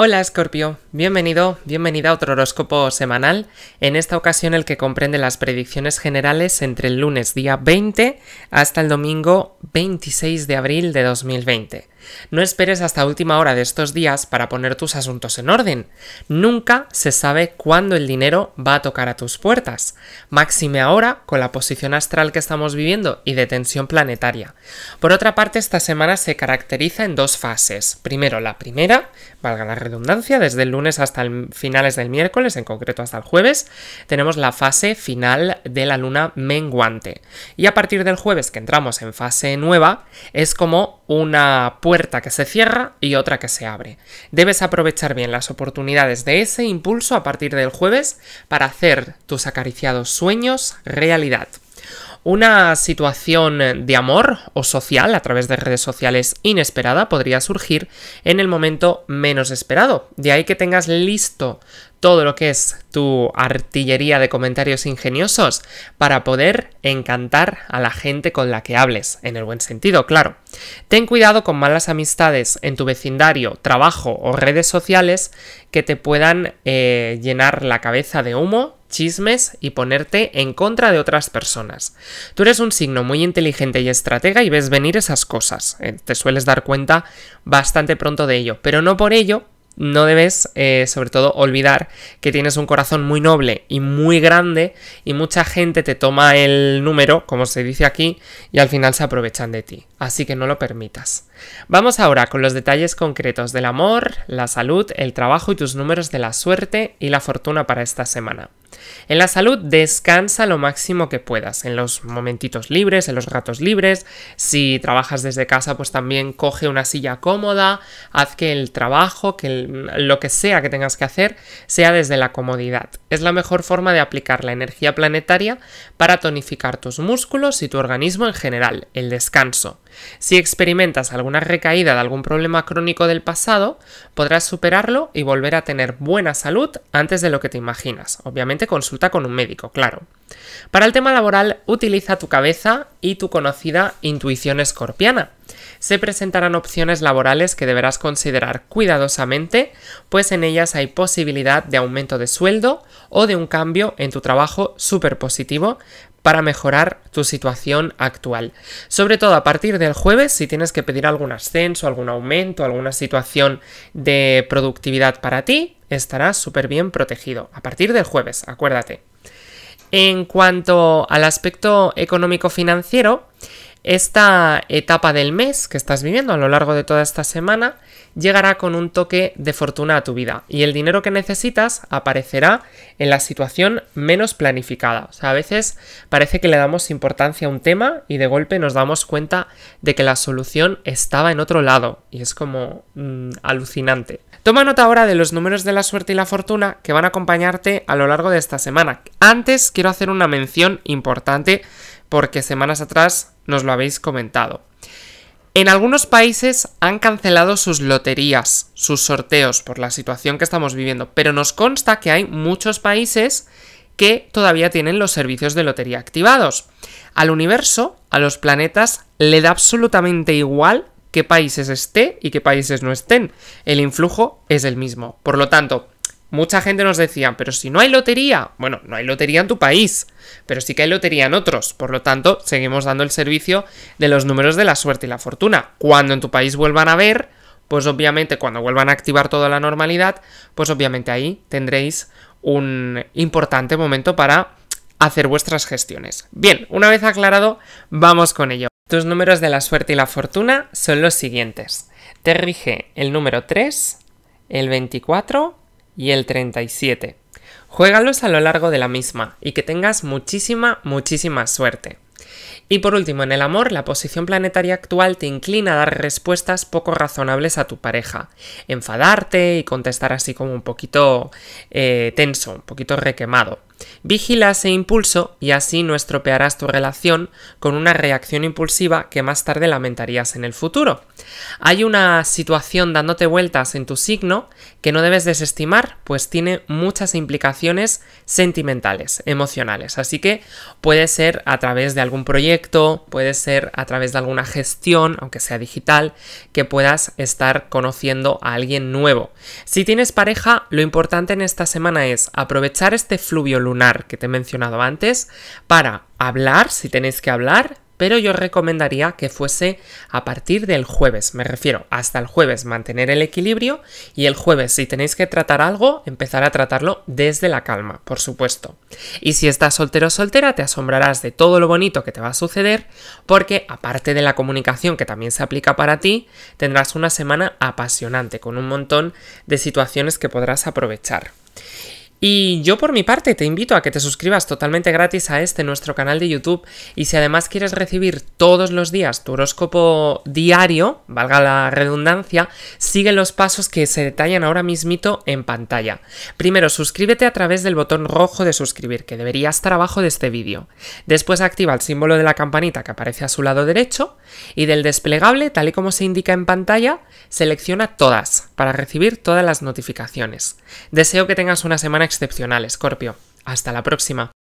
Hola Escorpio, bienvenido, bienvenida a otro horóscopo semanal, en esta ocasión el que comprende las predicciones generales entre el lunes día 20 hasta el domingo 26 de abril de 2020. No esperes hasta última hora de estos días para poner tus asuntos en orden. Nunca se sabe cuándo el dinero va a tocar a tus puertas. Máxime ahora con la posición astral que estamos viviendo y de tensión planetaria. Por otra parte, esta semana se caracteriza en dos fases. Primero, la primera, valga la redundancia, desde el lunes hasta finales del miércoles, en concreto hasta el jueves, tenemos la fase final de la luna menguante. Y a partir del jueves que entramos en fase nueva, es como una puerta que se cierra y otra que se abre. Debes aprovechar bien las oportunidades de ese impulso a partir del jueves para hacer tus acariciados sueños realidad una situación de amor o social a través de redes sociales inesperada podría surgir en el momento menos esperado. De ahí que tengas listo todo lo que es tu artillería de comentarios ingeniosos para poder encantar a la gente con la que hables, en el buen sentido, claro. Ten cuidado con malas amistades en tu vecindario, trabajo o redes sociales que te puedan eh, llenar la cabeza de humo chismes y ponerte en contra de otras personas. Tú eres un signo muy inteligente y estratega y ves venir esas cosas. Eh, te sueles dar cuenta bastante pronto de ello, pero no por ello no debes, eh, sobre todo, olvidar que tienes un corazón muy noble y muy grande y mucha gente te toma el número, como se dice aquí, y al final se aprovechan de ti. Así que no lo permitas. Vamos ahora con los detalles concretos del amor, la salud, el trabajo y tus números de la suerte y la fortuna para esta semana. En la salud descansa lo máximo que puedas, en los momentitos libres, en los ratos libres, si trabajas desde casa pues también coge una silla cómoda, haz que el trabajo, que el lo que sea que tengas que hacer sea desde la comodidad. Es la mejor forma de aplicar la energía planetaria para tonificar tus músculos y tu organismo en general, el descanso. Si experimentas alguna recaída de algún problema crónico del pasado, podrás superarlo y volver a tener buena salud antes de lo que te imaginas. Obviamente consulta con un médico, claro. Para el tema laboral, utiliza tu cabeza y tu conocida intuición escorpiana. Se presentarán opciones laborales que deberás considerar cuidadosamente, pues en ellas hay posibilidad de aumento de sueldo o de un cambio en tu trabajo súper positivo, para mejorar tu situación actual. Sobre todo a partir del jueves, si tienes que pedir algún ascenso, algún aumento, alguna situación de productividad para ti, estarás súper bien protegido. A partir del jueves, acuérdate. En cuanto al aspecto económico-financiero, esta etapa del mes que estás viviendo a lo largo de toda esta semana llegará con un toque de fortuna a tu vida y el dinero que necesitas aparecerá en la situación menos planificada. O sea, a veces parece que le damos importancia a un tema y de golpe nos damos cuenta de que la solución estaba en otro lado y es como mm, alucinante. Toma nota ahora de los números de la suerte y la fortuna que van a acompañarte a lo largo de esta semana. Antes quiero hacer una mención importante porque semanas atrás nos lo habéis comentado. En algunos países han cancelado sus loterías, sus sorteos, por la situación que estamos viviendo, pero nos consta que hay muchos países que todavía tienen los servicios de lotería activados. Al universo, a los planetas, le da absolutamente igual qué países esté y qué países no estén. El influjo es el mismo. Por lo tanto, mucha gente nos decía, pero si no hay lotería, bueno, no hay lotería en tu país, pero sí que hay lotería en otros, por lo tanto, seguimos dando el servicio de los números de la suerte y la fortuna. Cuando en tu país vuelvan a ver, pues obviamente cuando vuelvan a activar toda la normalidad, pues obviamente ahí tendréis un importante momento para hacer vuestras gestiones. Bien, una vez aclarado, vamos con ello. Tus números de la suerte y la fortuna son los siguientes. Te rige el número 3, el 24 y el 37. Juégalos a lo largo de la misma y que tengas muchísima, muchísima suerte. Y por último, en el amor, la posición planetaria actual te inclina a dar respuestas poco razonables a tu pareja, enfadarte y contestar así como un poquito eh, tenso, un poquito requemado. Vigila ese impulso y así no estropearás tu relación con una reacción impulsiva que más tarde lamentarías en el futuro. Hay una situación dándote vueltas en tu signo que no debes desestimar, pues tiene muchas implicaciones sentimentales, emocionales. Así que puede ser a través de algún proyecto, puede ser a través de alguna gestión, aunque sea digital, que puedas estar conociendo a alguien nuevo. Si tienes pareja, lo importante en esta semana es aprovechar este fluvio lunar que te he mencionado antes para hablar, si tenéis que hablar, pero yo recomendaría que fuese a partir del jueves, me refiero hasta el jueves mantener el equilibrio y el jueves si tenéis que tratar algo, empezar a tratarlo desde la calma, por supuesto. Y si estás soltero o soltera, te asombrarás de todo lo bonito que te va a suceder porque aparte de la comunicación que también se aplica para ti, tendrás una semana apasionante con un montón de situaciones que podrás aprovechar. Y yo por mi parte te invito a que te suscribas totalmente gratis a este nuestro canal de YouTube y si además quieres recibir todos los días tu horóscopo diario, valga la redundancia, sigue los pasos que se detallan ahora mismito en pantalla. Primero, suscríbete a través del botón rojo de suscribir que debería estar abajo de este vídeo. Después activa el símbolo de la campanita que aparece a su lado derecho y del desplegable, tal y como se indica en pantalla, selecciona todas para recibir todas las notificaciones. Deseo que tengas una semana excepcional, Scorpio. Hasta la próxima.